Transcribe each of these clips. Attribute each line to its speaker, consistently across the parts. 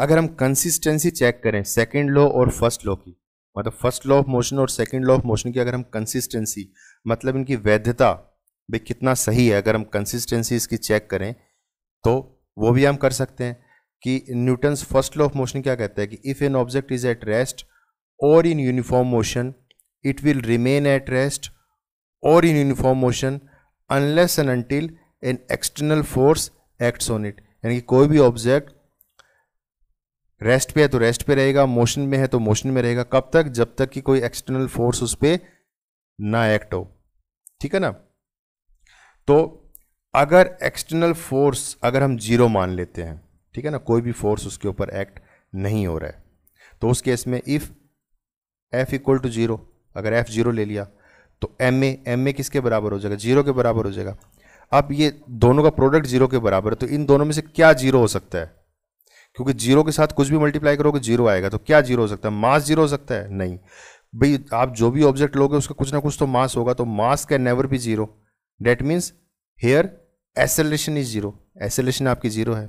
Speaker 1: अगर हम consistency check करें सेकेंड लॉ और फर्स्ट लॉ की मतलब फर्स्ट लॉ ऑफ मोशन और सेकेंड लॉ ऑफ मोशन की अगर हम कंसिस्टेंसी मतलब इनकी वैधता भी कितना सही है अगर हम कंसिस्टेंसी इसकी चेक करें तो वो भी हम कर सकते हैं कि Newton's first law of motion क्या कहता है कि if an object is at rest or in uniform motion it will remain at rest or in uniform motion unless and until an external force acts on it यानी कि कोई भी object rest पे है तो रेस्ट पे रहेगा motion में है तो मोशन में रहेगा कब तक जब तक कि कोई एक्सटर्नल फोर्स उस पर ना एक्ट हो ठीक है ना तो अगर एक्सटर्नल फोर्स अगर हम जीरो मान लेते हैं ठीक है ना कोई भी फोर्स उसके ऊपर एक्ट नहीं हो रहा है तो उस केस में if F equal to zero अगर एफ जीरो ले लिया तो एम ए एम ए किसके बराबर हो जाएगा जीरो के बराबर हो जाएगा अब ये दोनों का प्रोडक्ट जीरो के बराबर है तो इन दोनों में से क्या जीरो हो सकता है क्योंकि जीरो के साथ कुछ भी मल्टीप्लाई करोगे जीरो आएगा तो क्या जीरो हो सकता है मास जीरो हो सकता है नहीं भाई आप जो भी ऑब्जेक्ट लोगे उसका कुछ ना कुछ तो मास होगा तो mass can never be zero that means here acceleration is zero acceleration आपकी जीरो है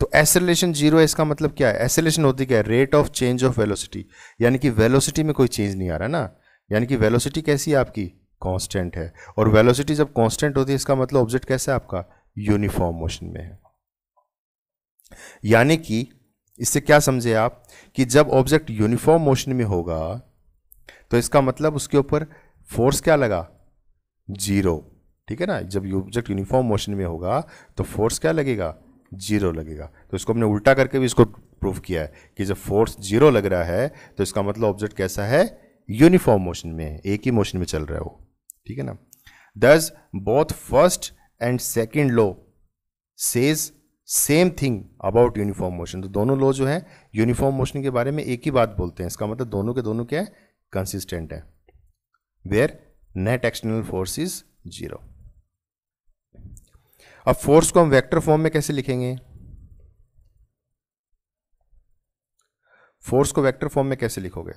Speaker 1: तो एसेलेशन जीरो है इसका मतलब क्या है एसेलेशन होती क्या है rate of change of velocity यानी कि वेलोसिटी में कोई चेंज नहीं आ रहा ना यानी कि वेलोसिटी कैसी है आपकी कांस्टेंट है और वेलोसिटी जब कांस्टेंट होती है इसका मतलब ऑब्जेक्ट कैसा है आपका यूनिफॉर्म मोशन में है यानी कि इससे क्या समझे आप कि जब ऑब्जेक्ट यूनिफॉर्म मोशन में होगा तो इसका मतलब उसके ऊपर फोर्स क्या लगा जीरो ठीक है ना जब ऑब्जेक्ट यूनिफॉर्म मोशन में होगा तो फोर्स क्या लगेगा जीरो लगेगा तो इसको हमने उल्टा करके भी इसको प्रूव किया है कि जब फोर्स जीरो लग रहा है तो इसका मतलब ऑब्जेक्ट कैसा है यूनिफॉर्म मोशन में है एक ही मोशन में चल रहा है वो ठीक है ना thus both first and second law says same thing about uniform motion तो दोनों लॉ जो है यूनिफॉर्म मोशन के बारे में एक ही बात बोलते हैं इसका मतलब दोनों के दोनों क्या है कंसिस्टेंट है where net external force is zero अब फोर्स को हम वेक्टर फॉर्म में कैसे लिखेंगे फोर्स को वेक्टर फॉर्म में कैसे लिखोगे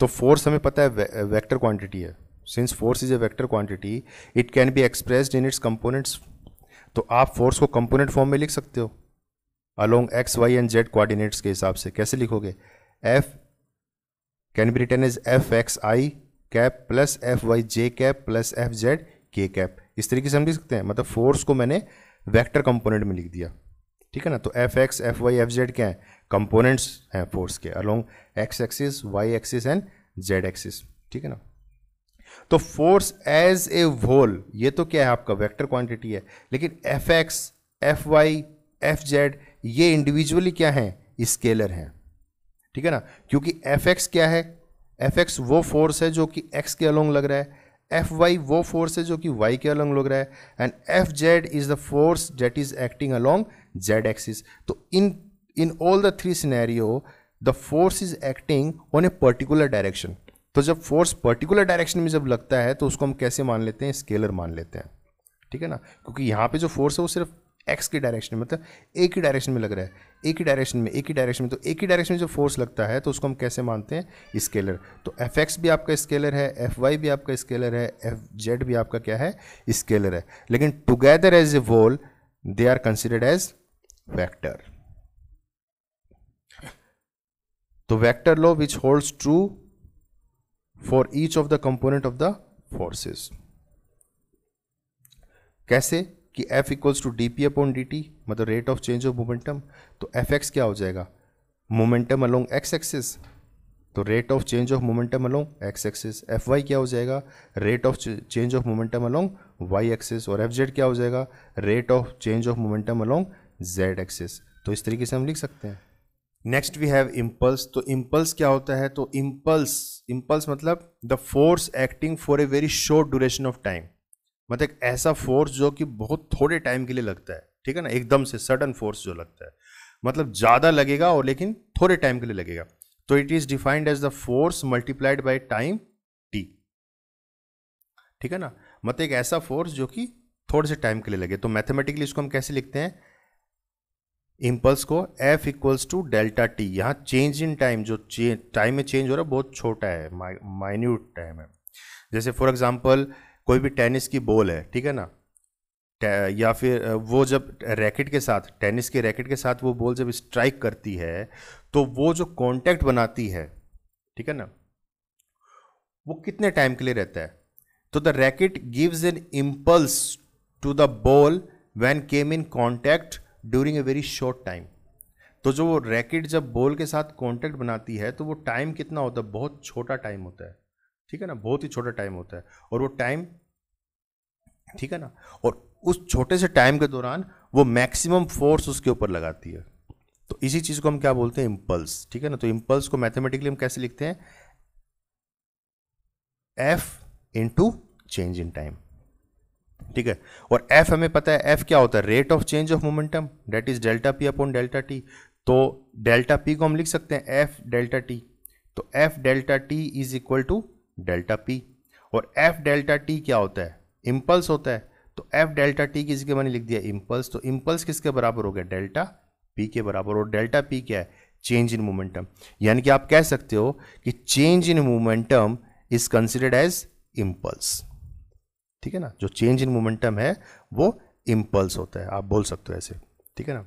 Speaker 1: तो फोर्स हमें पता है वेक्टर क्वांटिटी है since force is a vector quantity it can be expressed in its components तो आप फोर्स को कंपोनेंट फॉर्म में लिख सकते हो along x y and z coordinates के हिसाब से कैसे लिखोगे F can be written is F x i cap plus F y j cap plus F z k cap इस तरीके से हम लिख सकते हैं मतलब फोर्स को मैंने वेक्टर कंपोनेंट में लिख दिया ठीक है ना तो F x F y F z क्या है कंपोनेंट्स हैं फोर्स के along x axis y axis and z axis ठीक है ना तो फोर्स एज ए होल ये तो क्या है आपका वेक्टर क्वांटिटी है लेकिन F x F y F z ये इंडिविजुअली क्या हैं स्केलर हैं ठीक है ना क्योंकि एफ एक्स क्या है एफ एक्स वो फोर्स है जो कि एक्स के अलोंग लग रहा है एफ वाई वो फोर्स है जो कि वाई के अलोंग लग रहा है and F z is the force that is acting along z axis तो in in all the three scenario the force is acting on a particular direction तो जब फोर्स पर्टिकुलर डायरेक्शन में जब लगता है तो उसको हम कैसे मान लेते हैं स्केलर मान लेते हैं ठीक है ना क्योंकि यहाँ पे जो फोर्स है वो सिर्फ एक्स के डायरेक्शन में मतलब एक ही डायरेक्शन में लग रहा है एक ही डायरेक्शन में एक ही डायरेक्शन में तो एक ही डायरेक्शन में जो फोर्स लगता है तो उसको हम कैसे मानते हैं स्केलर तो एफ एक्स भी आपका स्केलर है एफ वाई भी आपका स्केलर है एफ जेड भी आपका क्या है स्केलर है लेकिन together as a whole they are considered as vector तो vector law which holds true for each of the component of the forces कैसे कि F equals to d p upon d t मतलब rate of change of momentum तो F x क्या हो जाएगा momentum along x axis तो rate of change of momentum along x axis F y क्या हो जाएगा rate of change of momentum along y axis और एफ जेड क्या हो जाएगा rate of change of momentum along z axis तो इस तरीके से हम लिख सकते हैं नेक्स्ट वी हैव इम्पल्स तो इम्पल्स क्या होता है तो इम्पल्स इम्पल्स मतलब the force acting for a very short duration of time मतलब ऐसा फोर्स जो कि बहुत थोड़े टाइम के लिए लगता है ठीक है ना एकदम से सडन फोर्स जो लगता है मतलब ज़्यादा लगेगा और लेकिन थोड़े टाइम के लिए लगेगा तो it is defined as the force multiplied by time t ठीक है ना मतलब एक ऐसा फोर्स जो कि थोड़े से टाइम के लिए लगे तो मैथमेटिकली इसको हम कैसे लिखते हैं इम्पल्स को F equals to delta t यहाँ चेंज इन टाइम जो टाइम में चेंज हो रहा है बहुत छोटा है माइन्यूट टाइम है जैसे फॉर एग्जांपल कोई भी टेनिस की बॉल है ठीक है ना या फिर वो जब रैकेट के साथ टेनिस के रैकेट के साथ वो बॉल जब स्ट्राइक करती है तो वो जो कॉन्टैक्ट बनाती है ठीक है ना वो कितने टाइम के लिए रहता है तो the racket gives an impulse to the ball when came in contact during a very short time तो जो वो रैकेट जब बॉल के साथ कांटेक्ट बनाती है तो वो टाइम कितना होता है बहुत छोटा टाइम होता है ठीक है ना बहुत ही छोटा टाइम होता है और वो टाइम ठीक है ना और उस छोटे से टाइम के दौरान वो मैक्सिमम फोर्स उसके ऊपर लगाती है तो इसी चीज़ को हम क्या बोलते हैं इम्पल्स ठीक है ना तो इम्पल्स को मैथमेटिकली हम कैसे लिखते हैं F into change in time ठीक है और एफ हमें पता है एफ क्या होता है rate of change of momentum that is delta p upon delta t तो डेल्टा पी को हम लिख सकते हैं एफ डेल्टा टी तो F delta t is equal to delta p और एफ डेल्टा टी क्या होता है इम्पल्स होता है तो एफ डेल्टा टी किसके मैंने लिख दिया इम्पल्स तो इम्पल्स किसके बराबर हो गया डेल्टा पी के बराबर और डेल्टा पी क्या है चेंज इन मोमेंटम यानी कि आप कह सकते हो कि change in momentum is considered as impulse ठीक है ना जो चेंज इन मोमेंटम है वो इम्पल्स होता है आप बोल सकते हो ऐसे ठीक है ना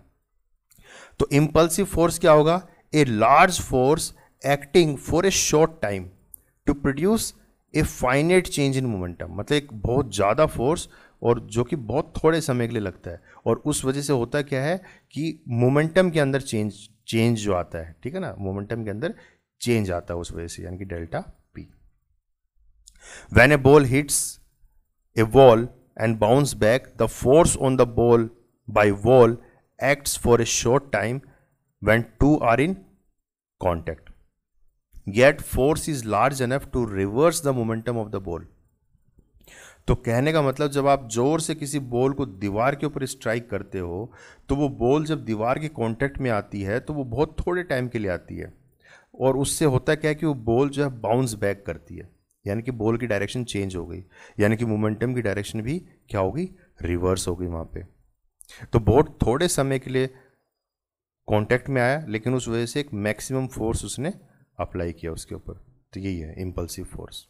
Speaker 1: तो इम्पल्सिव फोर्स क्या होगा a large force acting for a short time to produce a finite change in momentum मतलब एक बहुत ज़्यादा फोर्स और जो कि बहुत थोड़े समय के लिए लगता है और उस वजह से होता क्या है कि मोमेंटम के अंदर चेंज चेंज जो आता है ठीक है ना मोमेंटम के अंदर चेंज आता है उस वजह से यानी कि delta p when a ball hits a wall and bounce back, the force on the ball by wall acts for a short time when two are in contact. Yet force is large enough to reverse the momentum of the ball. तो कहने का मतलब जब आप जोर से किसी ball को दीवार के ऊपर स्ट्राइक करते हो तो वो बॉल जब दीवार के कांटेक्ट में आती है तो वो बहुत थोड़े टाइम के लिए आती है और उससे होता क्या है कि वो बॉल जो है बाउंस बैक करती है यानी कि बॉल की डायरेक्शन चेंज हो गई यानी कि मोमेंटम की डायरेक्शन भी क्या होगी रिवर्स हो गई वहाँ पे तो बोट थोड़े समय के लिए कांटेक्ट में आया लेकिन उस वजह से एक मैक्सिमम फोर्स उसने अप्लाई किया उसके ऊपर तो यही है इम्पल्सिव फोर्स